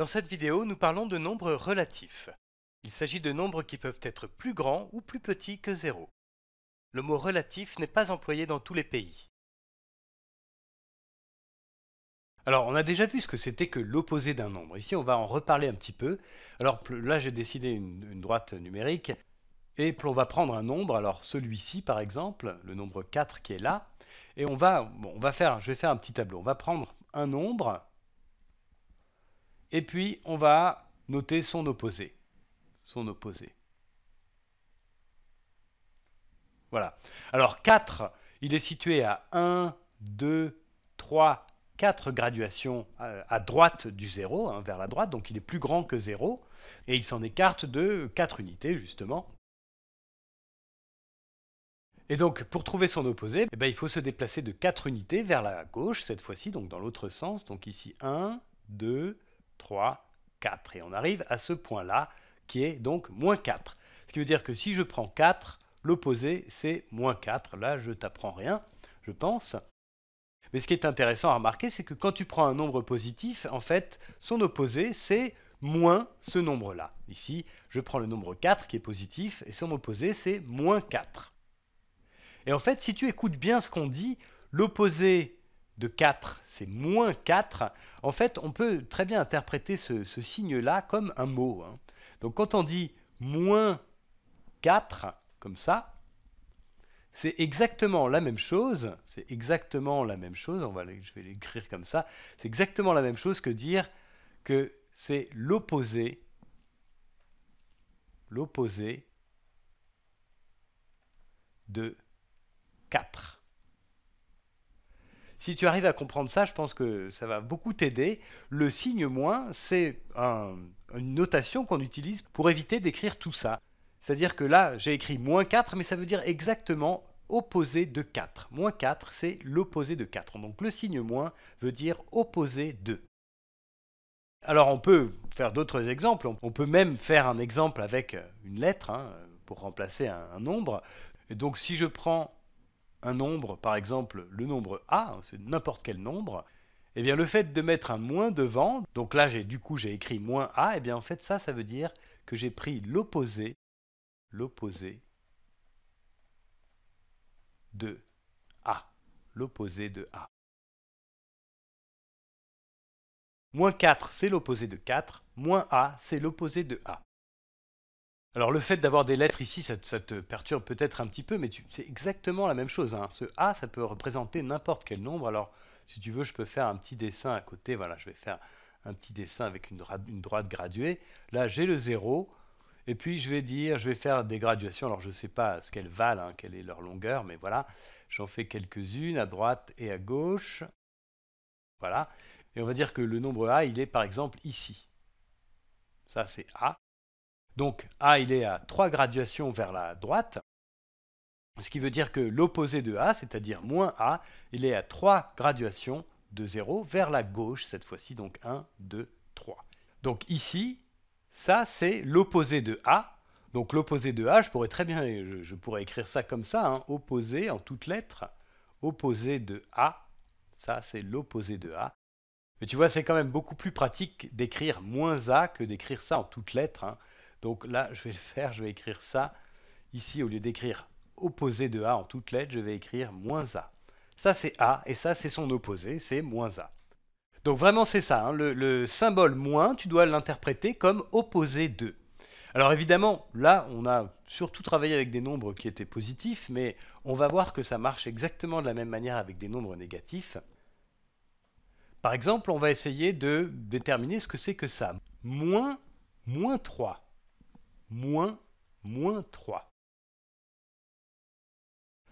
Dans cette vidéo, nous parlons de nombres relatifs. Il s'agit de nombres qui peuvent être plus grands ou plus petits que 0. Le mot relatif n'est pas employé dans tous les pays. Alors, on a déjà vu ce que c'était que l'opposé d'un nombre. Ici, on va en reparler un petit peu. Alors là, j'ai décidé une, droite numérique. Et on va prendre un nombre, alors celui-ci par exemple, le nombre 4 qui est là. Et on va, on va faire, je vais faire un petit tableau. On va prendre un nombre, et puis, on va noter son opposé. Son opposé. Voilà. Alors 4, il est situé à 1, 2, 3, 4 graduations euh, à droite du 0, hein, vers la droite, donc il est plus grand que 0, et il s'en écarte de 4 unités, justement. Et donc, pour trouver son opposé, eh ben, il faut se déplacer de 4 unités vers la gauche, cette fois-ci, donc dans l'autre sens, donc ici 1, 2, 3, 4. Et on arrive à ce point-là qui est donc moins 4. Ce qui veut dire que si je prends 4, l'opposé c'est moins 4. Là, je t'apprends rien, je pense. Mais ce qui est intéressant à remarquer, c'est que quand tu prends un nombre positif, en fait, son opposé, c'est moins ce nombre-là. Ici, je prends le nombre 4 qui est positif, et son opposé, c'est moins 4. Et en fait, si tu écoutes bien ce qu'on dit, l'opposé de 4, c'est moins 4, en fait, on peut très bien interpréter ce, signe-là comme un mot. Hein. Donc quand on dit moins 4, comme ça, c'est exactement la même chose, c'est exactement la même chose, va, je vais l'écrire comme ça, c'est exactement la même chose que dire que c'est l'opposé, l'opposé de 4. Si tu arrives à comprendre ça, je pense que ça va beaucoup t'aider. Le signe moins, c'est une notation qu'on utilise pour éviter d'écrire tout ça. C'est-à-dire que là, j'ai écrit moins 4, mais ça veut dire exactement opposé de 4. Moins 4, c'est l'opposé de 4. Donc le signe moins veut dire opposé de. Alors on peut faire d'autres exemples, on peut même faire un exemple avec une lettre hein, pour remplacer un, un nombre. Et donc si je prends un nombre, par exemple le nombre A, c'est n'importe quel nombre, eh bien le fait de mettre un moins devant, donc là j'ai du coup j'ai écrit moins A, eh bien en fait ça ça veut dire que j'ai pris l'opposé, l'opposé de A, l'opposé de A. Moins 4, c'est l'opposé de 4, moins A, c'est l'opposé de A. Alors le fait d'avoir des lettres ici, ça, te perturbe peut-être un petit peu, mais c'est exactement la même chose. Hein. Ce A, ça peut représenter n'importe quel nombre. Alors si tu veux, je peux faire un petit dessin à côté. Voilà, je vais faire un petit dessin avec une, droite graduée. Là, j'ai le 0. Et puis je vais dire, je vais faire des graduations. Alors je ne sais pas ce qu'elles valent, hein, quelle est leur longueur, mais voilà. J'en fais quelques-unes à droite et à gauche. Voilà. Et on va dire que le nombre A, il est par exemple ici. Ça, c'est A. Donc A, il est à 3 graduations vers la droite, ce qui veut dire que l'opposé de A, c'est-à-dire moins A, il est à 3 graduations de 0 vers la gauche, cette fois-ci, donc 1, 2, 3. Donc ici, ça, c'est l'opposé de A. Donc l'opposé de A, je pourrais très bien, je, pourrais écrire ça comme ça, hein, opposé en toutes lettres, opposé de A, ça c'est l'opposé de A. Mais tu vois, c'est quand même beaucoup plus pratique d'écrire moins A que d'écrire ça en toutes lettres. Hein. Donc là, je vais le faire, je vais écrire ça. Ici, au lieu d'écrire opposé de A en toutes lettres, je vais écrire moins A. Ça, c'est A, et ça, c'est son opposé, c'est moins A. Donc vraiment, c'est ça. Hein. le, le symbole moins, tu dois l'interpréter comme opposé de. Alors évidemment, là, on a surtout travaillé avec des nombres qui étaient positifs, mais on va voir que ça marche exactement de la même manière avec des nombres négatifs. Par exemple, on va essayer de déterminer ce que c'est que ça. Moins, moins 3 moins, moins 3.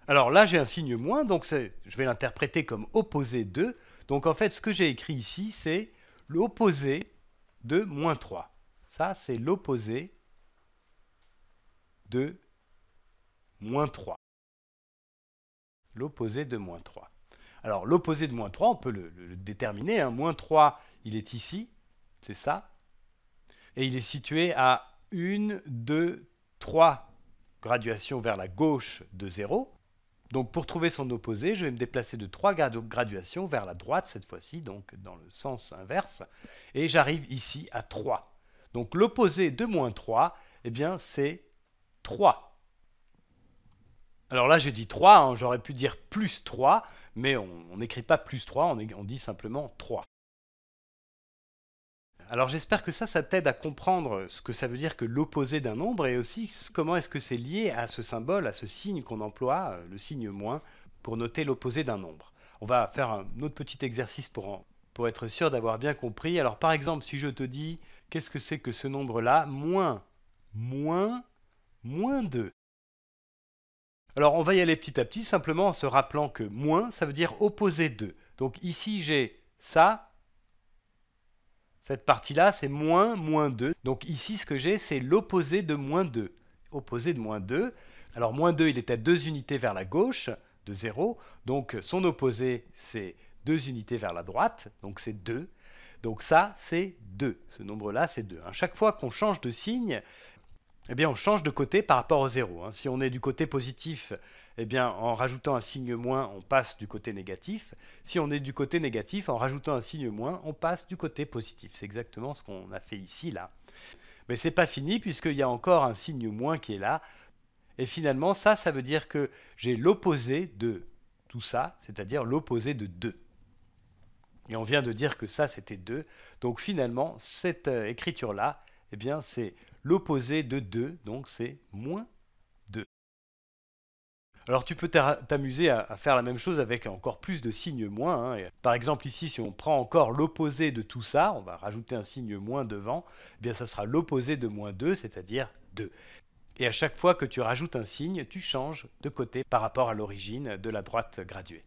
Alors là, j'ai un signe moins, donc je vais l'interpréter comme opposé 2. Donc en fait, ce que j'ai écrit ici, c'est l'opposé de moins 3. Ça, c'est l'opposé de moins 3. L'opposé de moins 3. Alors l'opposé de moins 3, on peut le, déterminer. Hein. Moins 3, il est ici, c'est ça. Et il est situé à 1, 2, 3 graduations vers la gauche de 0. Donc pour trouver son opposé, je vais me déplacer de 3 graduations vers la droite cette fois-ci, donc dans le sens inverse, et j'arrive ici à 3. Donc l'opposé de moins 3, eh bien c'est 3. Alors là j'ai dit 3, hein. j'aurais pu dire plus 3, mais on n'écrit pas plus 3, on, on dit simplement 3. Alors j'espère que ça, ça t'aide à comprendre ce que ça veut dire que l'opposé d'un nombre et aussi comment est-ce que c'est lié à ce symbole, à ce signe qu'on emploie, euh, le signe moins, pour noter l'opposé d'un nombre. On va faire un autre petit exercice pour, pour être sûr d'avoir bien compris. Alors par exemple, si je te dis, qu'est-ce que c'est que ce nombre-là Moins, moins, moins 2. Alors on va y aller petit à petit, simplement en se rappelant que moins, ça veut dire opposé 2. Donc ici j'ai ça, cette partie-là, c'est moins, moins 2. Donc ici, ce que j'ai, c'est l'opposé de moins 2. Opposé de moins 2. Alors moins 2, il est à 2 unités vers la gauche de 0. Donc son opposé, c'est 2 unités vers la droite. Donc c'est 2. Donc ça, c'est 2. Ce nombre-là, c'est 2. À chaque fois qu'on change de signe, eh bien, on change de côté par rapport au 0. Hein. Si on est du côté positif, eh bien, en rajoutant un signe moins, on passe du côté négatif. Si on est du côté négatif, en rajoutant un signe moins, on passe du côté positif. C'est exactement ce qu'on a fait ici, là. Mais c'est pas fini, puisqu'il y a encore un signe moins qui est là. Et finalement, ça, ça veut dire que j'ai l'opposé de tout ça, c'est-à-dire l'opposé de 2. Et on vient de dire que ça, c'était 2. Donc finalement, cette euh, écriture-là, eh bien, c'est l'opposé de 2, donc c'est moins alors tu peux t'amuser à, faire la même chose avec encore plus de signes moins. Hein, par exemple ici, si on prend encore l'opposé de tout ça, on va rajouter un signe moins devant, eh bien ça sera l'opposé de moins 2, c'est-à-dire 2. Et à chaque fois que tu rajoutes un signe, tu changes de côté par rapport à l'origine de la droite graduée.